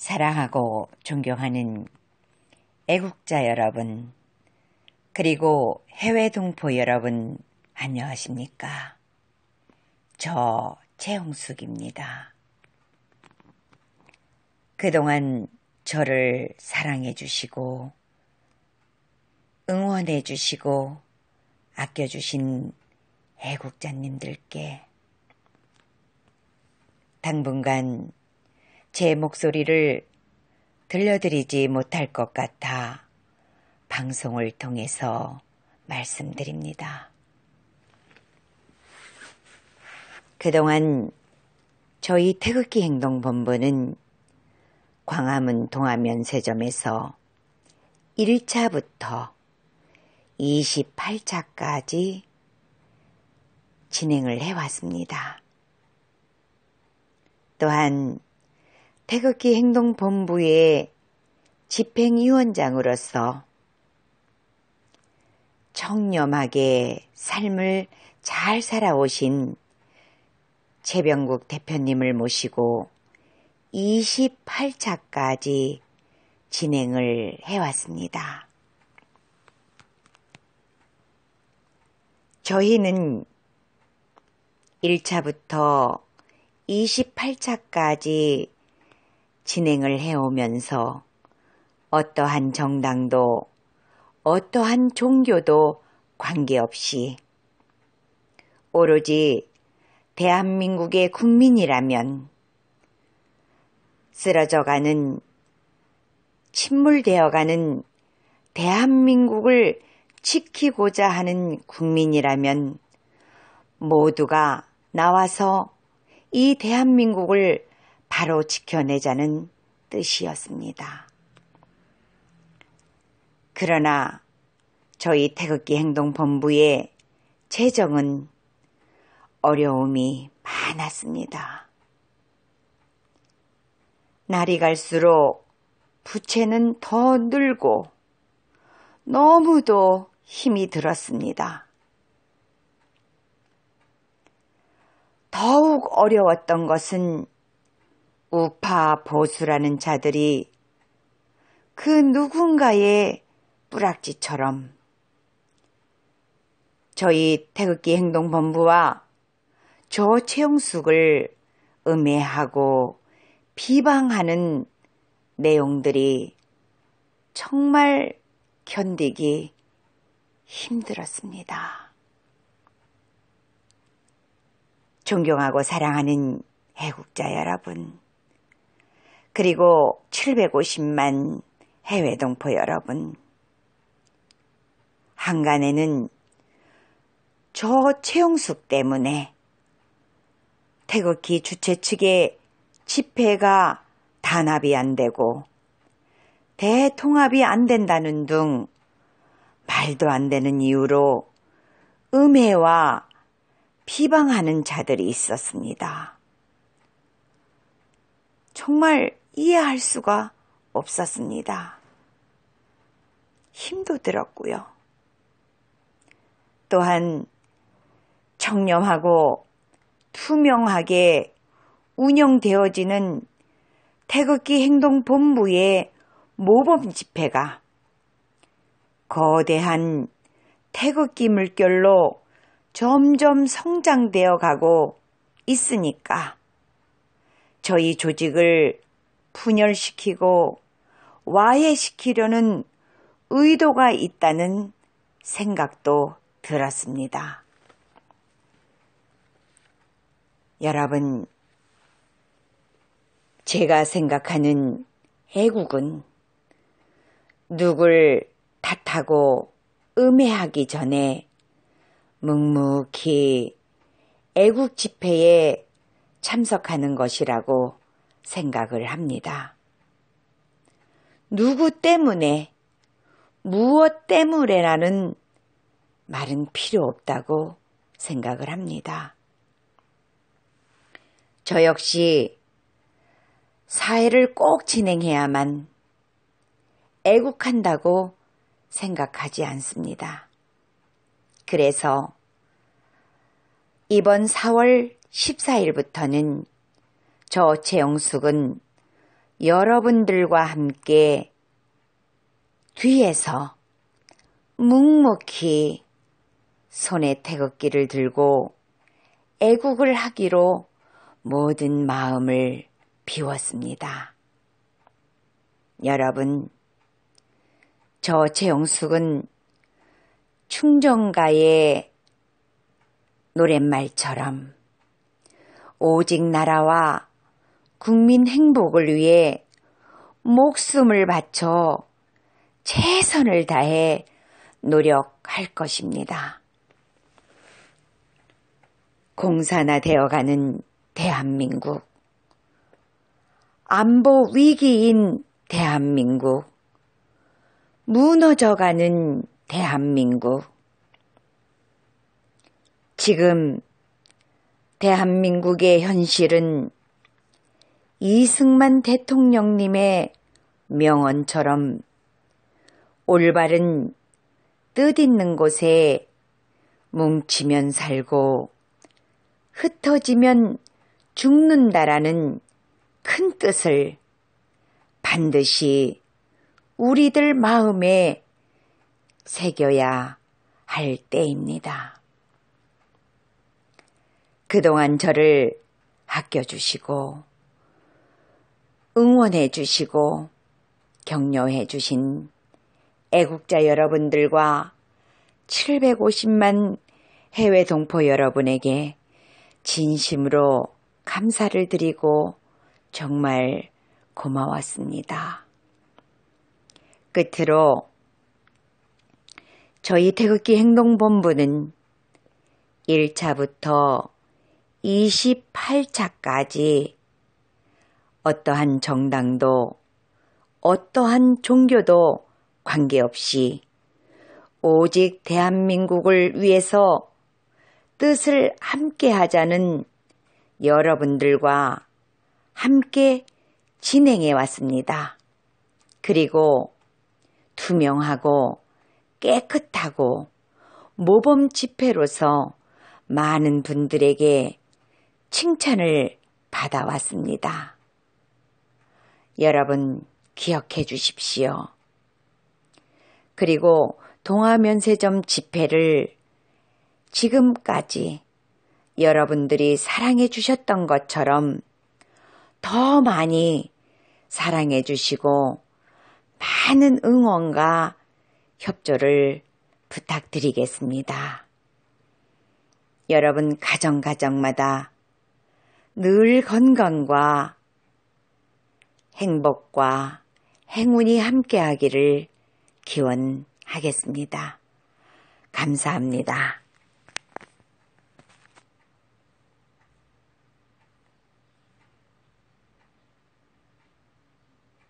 사랑하고 존경하는 애국자 여러분, 그리고 해외 동포 여러분, 안녕하십니까? 저 최홍숙입니다. 그동안 저를 사랑해 주시고, 응원해 주시고, 아껴주신 애국자님들께 당분간 제 목소리를 들려드리지 못할 것 같아 방송을 통해서 말씀드립니다. 그동안 저희 태극기 행동본부는 광화문 동화면세점에서 1차부터 28차까지 진행을 해왔습니다. 또한 태극기 행동본부의 집행위원장으로서 청렴하게 삶을 잘 살아오신 최병국 대표님을 모시고 28차까지 진행을 해왔습니다. 저희는 1차부터 28차까지 진행을 해오면서 어떠한 정당도 어떠한 종교도 관계없이 오로지 대한민국의 국민이라면 쓰러져가는 침몰되어가는 대한민국을 지키고자 하는 국민이라면 모두가 나와서 이 대한민국을 바로 지켜내자는 뜻이었습니다. 그러나 저희 태극기 행동본부의 재정은 어려움이 많았습니다. 날이 갈수록 부채는 더 늘고 너무도 힘이 들었습니다. 더욱 어려웠던 것은 우파 보수라는 자들이 그 누군가의 뿌락지처럼 저희 태극기 행동본부와 조채용숙을 음해하고 비방하는 내용들이 정말 견디기 힘들었습니다. 존경하고 사랑하는 애국자 여러분. 그리고 750만 해외 동포 여러분. 한간에는 저 최용숙 때문에 태극기 주최 측의 집회가 단합이 안 되고 대통합이 안 된다는 등 말도 안 되는 이유로 음해와 피방하는 자들이 있었습니다. 정말 이해할 수가 없었습니다. 힘도 들었고요. 또한 청렴하고 투명하게 운영되어지는 태극기 행동본부의 모범 집회가 거대한 태극기 물결로 점점 성장되어 가고 있으니까 저희 조직을 분열시키고 와해시키려는 의도가 있다는 생각도 들었습니다. 여러분, 제가 생각하는 애국은 누굴 탓하고 음해하기 전에 묵묵히 애국 집회에 참석하는 것이라고 생각을 합니다. 누구 때문에, 무엇 때문에라는 말은 필요 없다고 생각을 합니다. 저 역시 사회를 꼭 진행해야만 애국한다고 생각하지 않습니다. 그래서 이번 4월 14일부터는 저 최영숙은 여러분들과 함께 뒤에서 묵묵히 손에 태극기를 들고 애국을 하기로 모든 마음을 비웠습니다. 여러분, 저 최영숙은 충정가의 노랫말처럼 오직 나라와 국민 행복을 위해 목숨을 바쳐 최선을 다해 노력할 것입니다. 공산화 되어가는 대한민국, 안보 위기인 대한민국, 무너져가는 대한민국, 지금 대한민국의 현실은 이승만 대통령님의 명언처럼 올바른 뜻 있는 곳에 뭉치면 살고 흩어지면 죽는다라는 큰 뜻을 반드시 우리들 마음에 새겨야 할 때입니다. 그동안 저를 아껴주시고 응원해 주시고 격려해 주신 애국자 여러분들과 750만 해외 동포 여러분에게 진심으로 감사를 드리고 정말 고마웠습니다. 끝으로 저희 태극기 행동본부는 1차부터 28차까지 어떠한 정당도 어떠한 종교도 관계없이 오직 대한민국을 위해서 뜻을 함께 하자는 여러분들과 함께 진행해 왔습니다. 그리고 투명하고 깨끗하고 모범 집회로서 많은 분들에게 칭찬을 받아왔습니다. 여러분 기억해 주십시오. 그리고 동화면세점 집회를 지금까지 여러분들이 사랑해 주셨던 것처럼 더 많이 사랑해 주시고 많은 응원과 협조를 부탁드리겠습니다. 여러분 가정가정마다 늘 건강과 행복과 행운이 함께하기를 기원하겠습니다. 감사합니다.